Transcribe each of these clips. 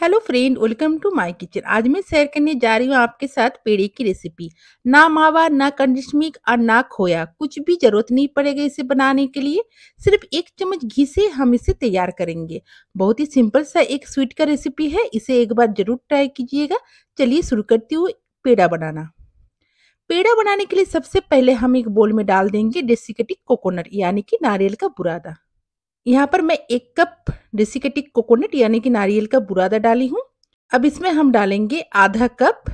hello friend welcome to my kitchen आज मैं share करने जा रही हूँ आपके साथ पेड़े की रेसिपी ना मावा ना कंडिशमिक और ना खोया कुछ भी जरूरत नहीं पड़ेगा इसे बनाने के लिए सिर्फ एक चम्मच घी से हम इसे तैयार करेंगे बहुत ही सिंपल सा एक स्वीट का रेसिपी है इसे एक बार जरूर ट्राई कीजिएगा चलिए शुरू करती हूँ पेड़ा बनाना पेड़ा बनाने के लिए सबसे पहले हम एक बोल में डाल देंगे डेसिकेटिक कोकोनट यानी कि नारियल का बुरादा यहाँ पर मैं एक कप डेसिकेटिक कोकोनट यानी कि नारियल का बुरादा डाली हूँ अब इसमें हम डालेंगे आधा कप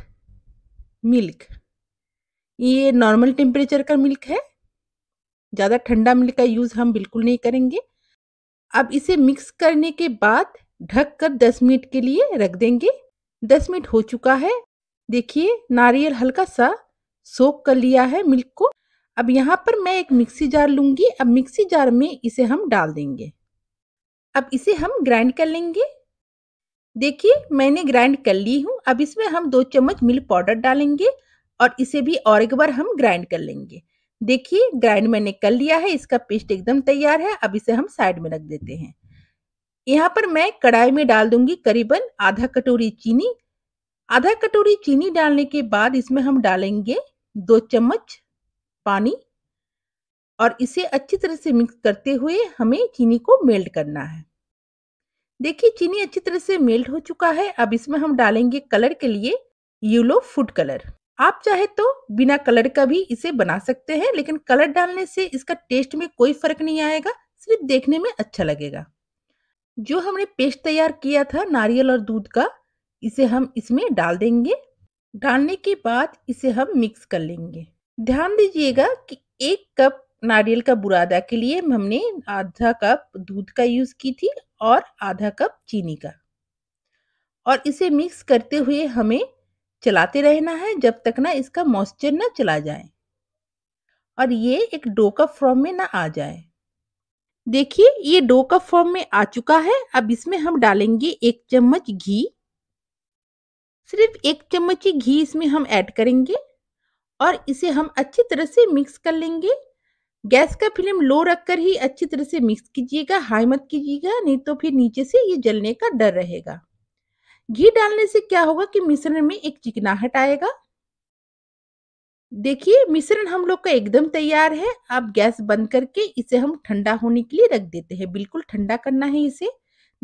मिल्क ये नॉर्मल टेम्परेचर का मिल्क है ज़्यादा ठंडा मिल्क का यूज़ हम बिल्कुल नहीं करेंगे अब इसे मिक्स करने के बाद ढक कर दस मिनट के लिए रख देंगे दस मिनट हो चुका है देखिए नारियल हल्का सा सोख कर लिया है मिल्क को अब यहाँ पर मैं एक मिक्सी जार लूँगी अब मिक्सी जार में इसे हम डाल देंगे अब इसे हम ग्राइंड कर लेंगे देखिए मैंने ग्राइंड कर ली हूँ अब इसमें हम दो चम्मच मिल्क पाउडर डालेंगे और इसे भी और एक बार हम ग्राइंड कर लेंगे देखिए ग्राइंड मैंने कर लिया है इसका पेस्ट एकदम तैयार है अब इसे हम साइड में रख देते हैं यहाँ पर मैं कढ़ाई में डाल दूंगी करीबन आधा कटोरी चीनी आधा कटोरी चीनी डालने के बाद इसमें हम डालेंगे दो चम्मच पानी और इसे अच्छी तरह से मिक्स करते हुए हमें चीनी को मेल्ट करना है देखिए चीनी अच्छी तरह से मेल्ट हो चुका है अब इसमें हम डालेंगे कलर के लिए येलो फूड कलर आप चाहे तो बिना कलर का भी इसे बना सकते हैं लेकिन कलर डालने से इसका टेस्ट में कोई फर्क नहीं आएगा सिर्फ देखने में अच्छा लगेगा जो हमने पेस्ट तैयार किया था नारियल और दूध का इसे हम इसमें डाल देंगे डालने के बाद इसे हम मिक्स कर लेंगे ध्यान दीजिएगा कि एक कप नारियल का बुरादा के लिए हमने आधा कप दूध का यूज़ की थी और आधा कप चीनी का और इसे मिक्स करते हुए हमें चलाते रहना है जब तक ना इसका मॉइस्चर ना चला जाए और ये एक डो का फॉर्म में ना आ जाए देखिए ये डो का फॉर्म में आ चुका है अब इसमें हम डालेंगे एक चम्मच घी सिर्फ एक चम्मच ही घी इसमें हम ऐड करेंगे और इसे हम अच्छी तरह से मिक्स कर लेंगे गैस का फ्लेम लो रखकर ही अच्छी तरह से मिक्स कीजिएगा हाई मत कीजिएगा नहीं तो फिर नीचे से ये जलने का डर रहेगा घी डालने से क्या होगा कि मिश्रण में एक चिकनाहट आएगा देखिए मिश्रण हम लोग का एकदम तैयार है अब गैस बंद करके इसे हम ठंडा होने के लिए रख देते हैं बिल्कुल ठंडा करना है इसे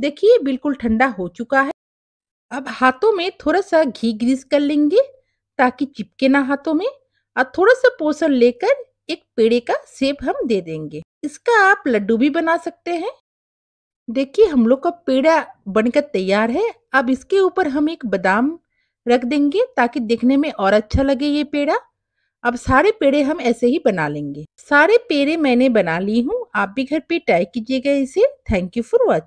देखिए बिल्कुल ठंडा हो चुका है अब हाथों में थोड़ा सा घी ग्रीस कर लेंगे ताकि चिपके ना हाथों में और थोड़ा सा पोषण लेकर एक पेड़े का सेप हम दे देंगे इसका आप लड्डू भी बना सकते हैं देखिए हम लोग का पेड़ा बनकर तैयार है अब इसके ऊपर हम एक बादाम रख देंगे ताकि देखने में और अच्छा लगे ये पेड़ा अब सारे पेड़े हम ऐसे ही बना लेंगे सारे पेड़े मैंने बना ली हूँ आप भी घर पे ट्राई कीजिएगा इसे थैंक यू फॉर वॉचिंग